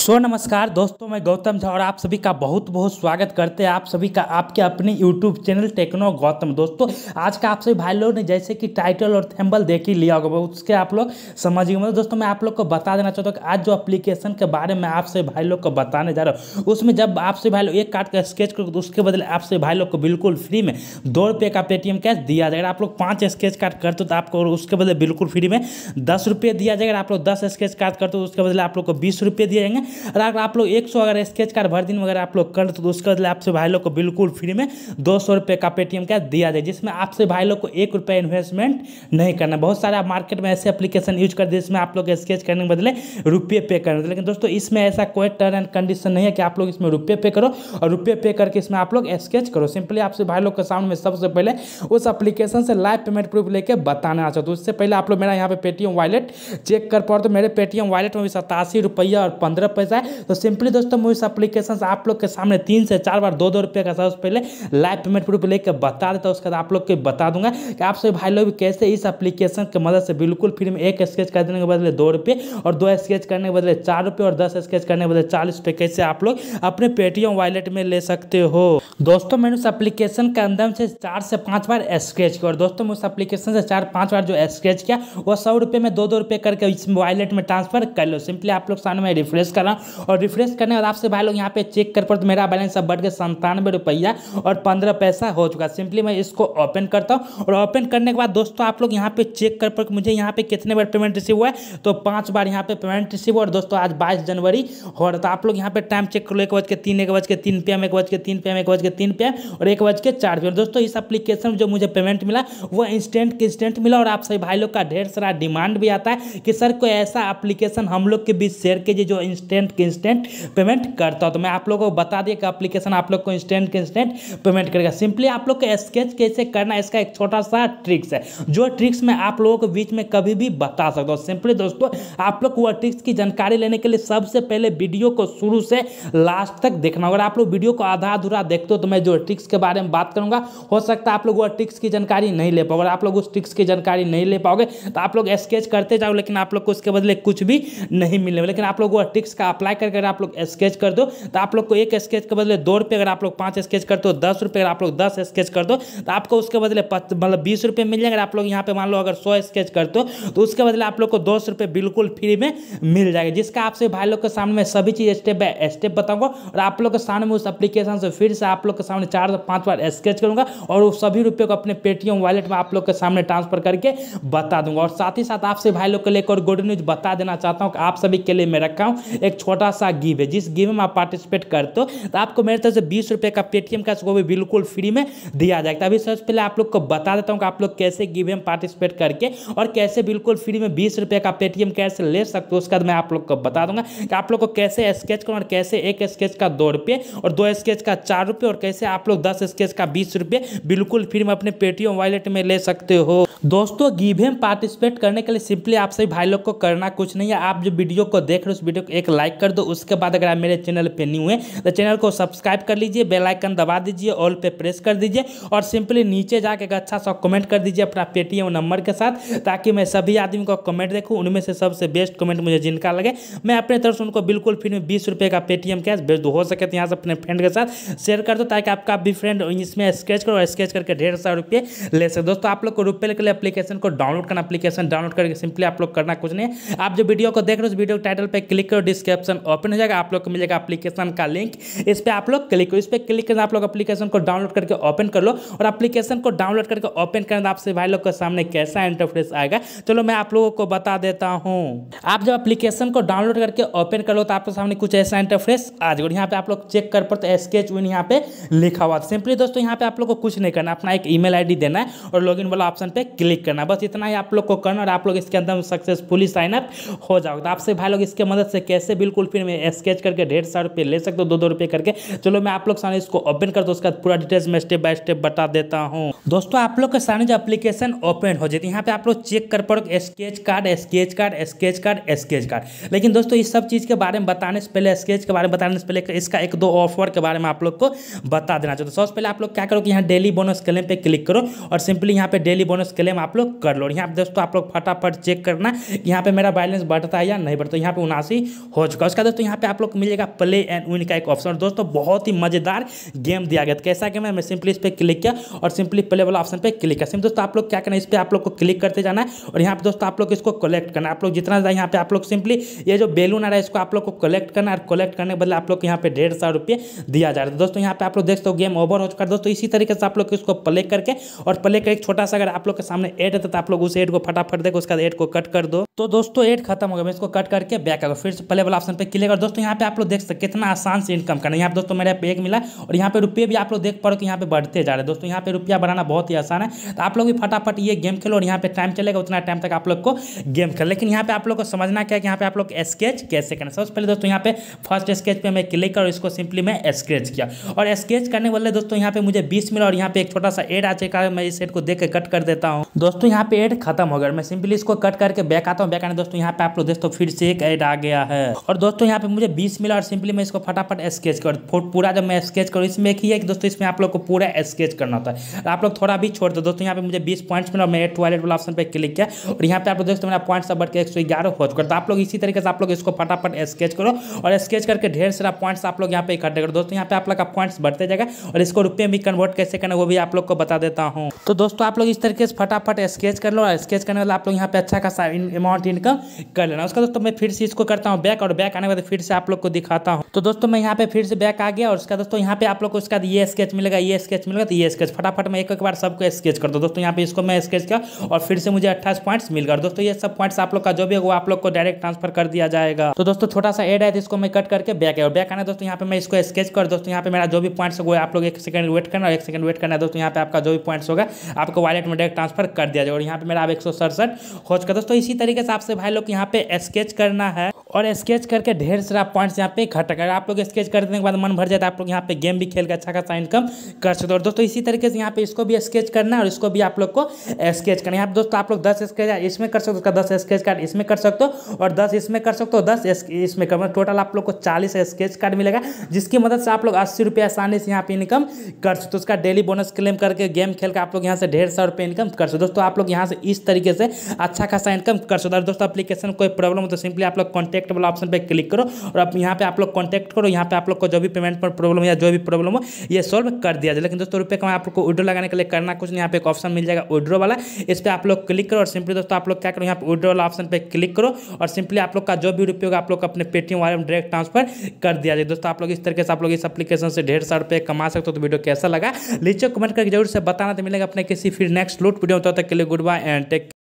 सो नमस्कार दोस्तों मैं गौतम झा और आप सभी का बहुत बहुत स्वागत करते हैं आप सभी का आपके अपने यूट्यूब चैनल टेक्नो गौतम दोस्तों आज का आप सभी भाई लोगों ने जैसे कि टाइटल और थेम्बल देख ही लिया होगा उसके आप लोग समझ गए मतलब दोस्तों मैं आप लोग को बता देना चाहता हूँ कि आज जो अप्लीकेशन के बारे में आपसे भाई लोग को बताने जा रहा हूँ उसमें जब आपसे भाई लोग एक कार्ड का स्केच करोगे तो उसके बदले आपसे भाई लोग को बिल्कुल फ्री में दो रुपये का पेटीएम कैश दिया जाएगा आप लोग पाँच स्केच कार्ड करते हो तो आपको उसके बदले बिल्कुल फ्री में दस रुपये दिया जाएगा आप लोग दस स्केच कार्ड करते हो तो उसके बदले आप लोग को बीस रुपये दिए जाएंगे और अगर आप लोग एक सौ अगर स्केच कार्ड भर दिन में अगर आप लोग कर तो उसके बदले आपसे भाई लोग को बिल्कुल फ्री में दो सौ रुपये का पेटीएम का दिया जाए जिसमें आपसे भाई लोग को एक रुपये इन्वेस्टमेंट नहीं करना बहुत सारा मार्केट में ऐसे एप्लीकेशन यूज कर जिसमें आप लोग स्केच करने के बदले रुपये पे करने लेकिन दोस्तों इसमें ऐसा कोई टर्न एंड कंडीशन नहीं है कि आप लोग इसमें रुपये पे करो और रुपये पे करके इसमें आप लोग स्केच करो सिंपली आपसे भाई लोग के सामने में सबसे पहले उस अप्लीकेशन से लाइव पेमेंट प्रूफ लेके बताना चाहते तो उससे पहले आप लोग मेरा यहाँ पे पेटीएम वॉलेट चेक कर पाओ तो मेरे पेटीएम वॉलेट में भी सतासी रुपया और पंद्रह पैसा है तो सिंपली दोस्तों मुझे अप्लीकेशन आप लोग के सामने तीन से चार बार दो दो रुपये का सबसे पहले लाइव पेमेंट प्रूफ लेकर बता देता उसके बाद आप लोग को बता दूंगा कि आप सभी भाई लोग कैसे इस एप्लीकेशन की मदद से बिल्कुल फ्री में एक स्केच कर देने के बदले दो रुपये और दो स्केच करने के बदले चार रुपये और दस स्केच करने के बदले चालीस रुपये कैसे आप लोग अपने पेटीएम वॉलेट में ले सकते हो दोस्तों मैंने उस एप्लीकेशन के अंदर से चार से पाँच बार स्केच किया और दोस्तों मैं उस एप्लीकेशन से चार पाँच बार जो स्केच किया वो सौ रुपये में दो दो रुपये करके इस वॉलेट में ट्रांसफर कर लो सिंपली आप लोग सामने में रिफ्रेश करा करा और रिफ्रेश करने के बाद आपसे भाई लोग यहाँ पे चेक कर पड़ते तो मेरा बैलेंस अब बढ़ गया संतानवे रुपया और पंद्रह पैसा हो चुका सिंपली मैं इसको ओपन करता हूँ और ओपन करने के बाद दोस्तों आप लोग यहाँ पे चेक कर पड़ मुझे यहाँ पे कितने बार पेमेंट रिसीव हुआ है तो पाँच बार यहाँ पे पेमेंट रिसीव हुआ और दोस्तों आज बाईस जनवरी हो रहा था तो आप लोग यहाँ पे टाइम चेक कर लो एक बज के तीन एक बज के तीन पी एम एक बज के तीन पी एम एक बज के तीन पी एम और एक बज के चार पी एम दोस्तों इस अप्लीकेशन में जो मुझे पेमेंट मिला वो इंस्टेंट के इंस्टेंट मिला और आप सभी भाई लोग का ढेर सारा डिमांड भी आता है कि सर कोई ऐसा अप्लीकेशन हम लोग के बीच शेयर कीजिए जो इंस्टेंट इंस्टेंट के इंस्टेंट पेमेंट करता हूँ तो मैं आप लोगों को बता दिया कि अप्लीकेशन आप लोग को इंस्टेंट के इंस्टेंट पेमेंट करेगा सिंपली आप लोग को स्केच कैसे करना इसका एक छोटा सा ट्रिक्स है जो ट्रिक्स मैं आप लोगों के बीच में कभी भी बता सकता हूँ सिंपली दोस्तों आप लोग वह ट्रिक्स की जानकारी लेने के लिए सबसे पहले वीडियो को शुरू से लास्ट तक देखना अगर आप लोग वीडियो को आधा अधूरा देखते हो तो मैं जो ट्रिक्स के बारे में बात करूँगा हो सकता है आप लोग वह ट्रिक्स की जानकारी नहीं ले पाओगे आप लोग उस ट्रिक्स की जानकारी नहीं ले पाओगे तो आप लोग स्केच करते जाओ लेकिन आप लोग को उसके बदले कुछ भी नहीं मिलेगा लेकिन आप लोग वह ट्रिक्स का अप्लाई करके अगर आप लोग स्केच कर दो तो आप लोग को एक स्केच के बदले दो रुपये अगर आप लोग पाँच स्केच करते हो दस रुपये अगर आप लोग दस स्केच कर दो तो आपको उसके बदले मतलब बीस रुपये मिल जाएगा आप लोग यहाँ पे मान लो अगर सौ स्केच करते हो तो उसके बदले आप लोग को दो बिल्कुल फ्री में मिल जाएगा जिसका आपसे भाई लोग के सामने मैं सभी चीज़ स्टेप बाय स्टेप बताऊंगा और आप लोग के सामने उस एप्लीकेशन से फिर से आप लोग के सामने चार से पाँच बार स्केच करूँगा और उस सभी रुपये को अपने पेटीएम वॉलेट में आप लोग के सामने ट्रांसफर करके बता दूंगा और साथ ही साथ आपसे भाई लोग के लेकर गुड न्यूज़ बता देना चाहता हूँ कि आप सभी के लिए मैं रखा हूँ एक छोटा सा गिव है जिस गिव में आप पार्टिसिपेट करते हो तो आपको मेरे तरफ से बीस रुपये का पेटीएम का वो भी बिल्कुल फ्री में दिया जाएगा अभी सबसे पहले आप लोग को बता देता हूँ कि आप लोग कैसे गिव में पार्टिसिपेट करके और कैसे बिल्कुल फ्री में बीस रुपये का पेटीएम कैसे ले सकते हो उसके बाद मैं आप लोग को बता दूंगा कि आप लोग को कैसे स्केच करो और कैसे एक स्केच का दो रुपये और दो स्केच का चार रुपये और कैसे आप लोग दस स्केच का बीस रुपये बिल्कुल फ्री में अपने पेटीएम वॉलेट में ले सकते हो दोस्तों गिव में पार्टिसिपेट करने के लिए सिंपली आप सभी भाई लोग को करना कुछ नहीं है आप जो वीडियो को देख रहे हो उस वीडियो को एक लाइक लाइक कर दो उसके बाद अगर आप मेरे चैनल पर न्यू हैं तो चैनल को सब्सक्राइब कर लीजिए बेलाइकन दबा दीजिए ऑल पे प्रेस कर दीजिए और सिंपली नीचे जाकर एक अच्छा सा कमेंट कर दीजिए अपना पेटीएम नंबर के साथ ताकि मैं सभी आदमी को कमेंट देखूँ उनमें से सबसे बेस्ट कमेंट मुझे जिनका लगे मैं अपने तरफ से उनको बिल्कुल फ्री में बीस रुपये का पेटीएम कैश भेज दूँ हो सके तो यहाँ से अपने फ्रेंड के साथ शेयर कर दो ताकि आपका भी फ्रेंड इसमें स्केच करो और स्केच करके ढेर सारे रुपये ले सकते दोस्तों आप लोग को रुपये के लिए अपलीकेशन को डाउनलोड करना अपलीकेशन डाउनलोड करके सिंपली आप लोग करना कुछ नहीं आप जो वीडियो को देख रहे हो उस वीडियो टाइटल पर क्लिक करो डिस्क्रिप ऑप्शन ओपन हो जाएगा आप लोग को मिलेगा एप्लीकेशन का लिंक इस पर आप लोग क्लिक करो इस पर क्लिक करना आप लोग एप्लीकेशन को डाउनलोड करके ओपन कर लो और एप्लीकेशन को डाउनलोड करके ओपन करना आपसे भाई लोग के सामने कैसा इंटरफेस आएगा चलो मैं आप लोगों को बता देता हूँ आप जब एप्लीकेशन को डाउनलोड करके ओपन कर लो तो आपके सामने कुछ ऐसा इंटरफेस आ जाएगा यहाँ पे आप लोग चेक कर पड़ते स्केच विन यहाँ पे लिखा हुआ सिंपली दोस्तों यहाँ पे आप लोग को कुछ नहीं करना अपना एक ई मेल देना है और लॉग वाला ऑप्शन पर क्लिक करना बस इतना ही आप लोग को करना और आप लोग इसके अंदर सक्सेसफुली साइनअप हो जाओगे तो आपसे भाई लोग इसके मदद से कैसे बिल्कुल फिर मैं स्केच करके डेढ़ सौ रुपये ले सकते हो दो दो रुपये करके चलो मैं आप लोग सामने इसको ओपन कर दो उसका पूरा डिटेल्स मैं स्टेप बाय स्टेप बता देता हूँ दोस्तों आप लोग के सामने जो अपलीकेशन ओपन हो जाती है यहाँ पे आप लोग चेक कर पड़ो sketch card sketch card sketch card sketch card लेकिन दोस्तों इस सब चीज़ के बारे में बताने से पहले स्केच के बारे में बताने से पहले इसका एक दो ऑफर के बारे में आप लोग को बता देना चाहते सबसे पहले आप लोग क्या करो कि यहाँ डेली बोनस क्लेम पे क्लिक करो और सिंपली यहाँ पे डेली बोनस क्लेम आप लोग कर लो यहाँ पे दोस्तों आप लोग फटाफट चेक करना यहाँ पे मेरा बैलेंस बढ़ता है या नहीं बढ़ता यहाँ पे उनासी हो चुका है उसके बाद दोस्तों यहाँ पे आप लोग को मिलेगा प्ले एंड विन का एक ऑप्शन दोस्तों बहुत ही मजेदार गेम दिया गया था कैसा गेम है मैं सिंपली इस पर क्लिक किया और सिंपली प्ले वाला ऑप्शन पर क्लिक किया सिम दोस्तों आप लोग क्या करना है इस पर आप लोग को क्लिक करते जाना है और यहाँ पर दोस्तों आप लोग इसको कलेक्ट करना आप लोग जितना ज़्यादा यहाँ पे आप लोग सिंपली ये जो बेलून आ रहा है इसको आप लोग को कलेक्ट करना और कलेक्ट करने के बदले आप लोग यहाँ पे डेढ़ सौ रुपये दिया जा रहा है दोस्तों यहाँ पे आप लोग देख सकते हो गेम ओवर हो चुका है दोस्तों इसी तरीके से आप लोग इसको प्ले करके और प्ले कर एक छोटा सा अगर आप लोग के सामने एड रहता तो आप लोग उस एड को फटाफट देखो उसका एड को कट कर दो तो दोस्तों एड खत्म हो गया मैं इसको कट करके बैक आऊंगा फिर से प्ले वाला ऑप्शन पर क्लिक और दोस्तों यहाँ पे आप लोग देख सकते कितना आसान से इनकम करना यहाँ पर दोस्तों मेरे पे एक मिला और यहाँ पे रुपये भी आप लोग देख पा रहे हो यहाँ पे बढ़ते जा रहे हैं दोस्तों यहाँ पे रुपया बढ़ाना बहुत ही आसान है तो आप लोग भी फटाफट ये गेम खेलो और यहाँ पे टाइम चलेगा उतना टाइम तक आप लोग को गेम खेल लेकिन यहाँ पे आप लोग को समझना क्या है कि यहाँ पे आप लोग स्केच कैसे करना सबसे पहले दोस्तों यहाँ पे फर्स्ट स्केच पे मैं क्लिक कर इसको सिंपली मैं स्केच किया और स्केच करने वाले दोस्तों यहाँ पे मुझे बीस मिला और यहाँ पे एक छोटा सा एड आ चुका है मैं इस एड को देख कट कर देता हूँ दोस्तों यहाँ पे एड खत्म हो गया मैं सिंपली इसको कट करके बैक आता हूँ बैक आने दोस्तों यहाँ पे आप लोग दोस्तों फिर से एक एड आ गया है और दोस्तों यहाँ पे मुझे बीस मिला और सिंपली मैं इसको फटाफट स्केच कर पूरा जब मैं स्केच करूँ इसमें एक ही है कि दोस्तों इसमें आप लोग को पूरा स्केच करना होता है आप लोग थोड़ा भी छोड़ दो दोस्तों यहाँ पे मुझे बीस पॉइंट्स मिला और मैंने टॉयलेट वाला ऑप्शन पर क्लिक किया और यहाँ पे आप लोग दोस्तों मेरा पॉइंट सब बढ़ के एक हो चुका तो आप लोग इसी तरीके से आप लोग इसको फटाफट स्केच करो और स्केच करके ढेर सारा पॉइंट्स आप लोग यहाँ पे इकट्ठे करो दोस्तों यहाँ पे आप लोग का पॉइंट्स बढ़ते जाएगा और इसको रुपये में कन्वर्ट कैसे करना वो भी आप लोग को बता देता हूँ तो दोस्तों आप लोग इस तरीके से फटाफट स्केच कर लो और स्केच करने वाला आप लोग यहाँ पे अच्छा खासा अमाउंट इनकम कर लेना उसका दोस्तों मैं फिर से इसको करता हूँ बैक और बैक आने के बाद फिर से आप लोग को दिखाता हूँ तो दोस्तों मैं यहाँ पे फिर से बैक आ गया और उसका दोस्तों यहाँ पे आप लोग को उसका ये स्केच मिलेगा ये स्केच मिलेगा तो ये स्केच फटाफट मैं एक एक बार सबको स्केच कर दूँ दोस्तों यहाँ पे इसको मैं स्केच किया और फिर से मुझे अट्ठाईस पॉइंट्स मिल गया दोस्तों ये सब पॉइंट्स आप लोग का जो भी है वो आप लोग को डायरेक्ट ट्रांसफर कर दिया जाएगा तो दोस्तों छोटा सा एड है तो इसको मैं कट करके बैक है और बैक आने दोस्तों यहाँ पे मैं इसको स्केच कर दोस्तों यहाँ पे मेरा जो भी पॉइंट्स होगा आप लोग एक सेकंड वेट करना और एक सेकंड वेट करना है दोस्तों यहाँ पे आपका जो भी पॉइंट्स होगा आपको वॉलेट में डायरेक्ट ट्रांसफर कर दिया जाएगा और यहाँ पे मेरा आप एक सौ सड़सठ हो चुका दोस्तों इसी तरीके से आपसे भाई लोग यहाँ पे स्केच करना है और स्केच करके ढेर सारा पॉइंट्स यहाँ पे इकट्ठा कर आप लोग स्केच करने के बाद मन भर जाता है आप लोग यहाँ पे गेम भी खेल के अच्छा खासा इनकम कर सकते हो और दोस्तों इसी तरीके से यहाँ पे इसको भी स्केच करना है और इसको भी आप लोग को स्केच करना है यहाँ दोस्तों आप लोग दस स्केच इसमें कर सकते हो उसका दस स्केच कार्ड इसमें कर सकते हो और दस इसमें कर सकते हो दस इसमें कर टोटल आप लोग को चालीस स्केच कार्ड मिलेगा जिसकी मदद से आप लोग अस्सी रुपये आसानी से यहाँ पे इनकम कर सकते हो उसका डेली बोनस क्लेम करके गेम खेल के आप लोग यहाँ से ढेर सौ रुपये इनकम कर सकते हो दोस्तों आप लोग यहाँ से इस तरीके से अच्छा खासा इनकम कर सकते हो और दोस्तों अपलीकेशन कोई प्रॉब्लम हो तो सिंपली आप लोग कॉन्टेक्ट कॉन्टैक्ट वाला ऑप्शन पर क्लिक करो और आप यहाँ पे आप लोग कॉन्टैक्ट करो यहाँ पे आप लोग को जो भी पेमेंट पर प्रॉब्लम या जो भी प्रॉब्लम हो ये सॉल्व कर दिया जाए लेकिन दोस्तों रुपये कमाए आप लोग को विड्रो लगाने के लिए करना कुछ नहीं यहाँ पे एक ऑप्शन मिल जाएगा विड्रो वाला इस पर आप लोग क्लिक करो और सिंपली दोस्तों आप लोग क्या करो यहाँ पर विड्रो वाला ऑप्शन पर क्लिक करो और सिंपली आप लोग का जो भी रुपये होगा आप लोग अपने पेटीएम वाले में डायरेक्ट ट्रांसफर कर दिया जाए दोस्तों आप लोग इस तरीके से आप लोग इस अपलीकेशन से ढेर सारे रुपये कमा सकते हो तो वीडियो कैसा लगा नीचे कमेंट करके जरूर से बताना तो मिलेगा अपने किसी फिर नेक्स्ट लूट वीडियो तब तक के लिए गुड बाय एंड टेक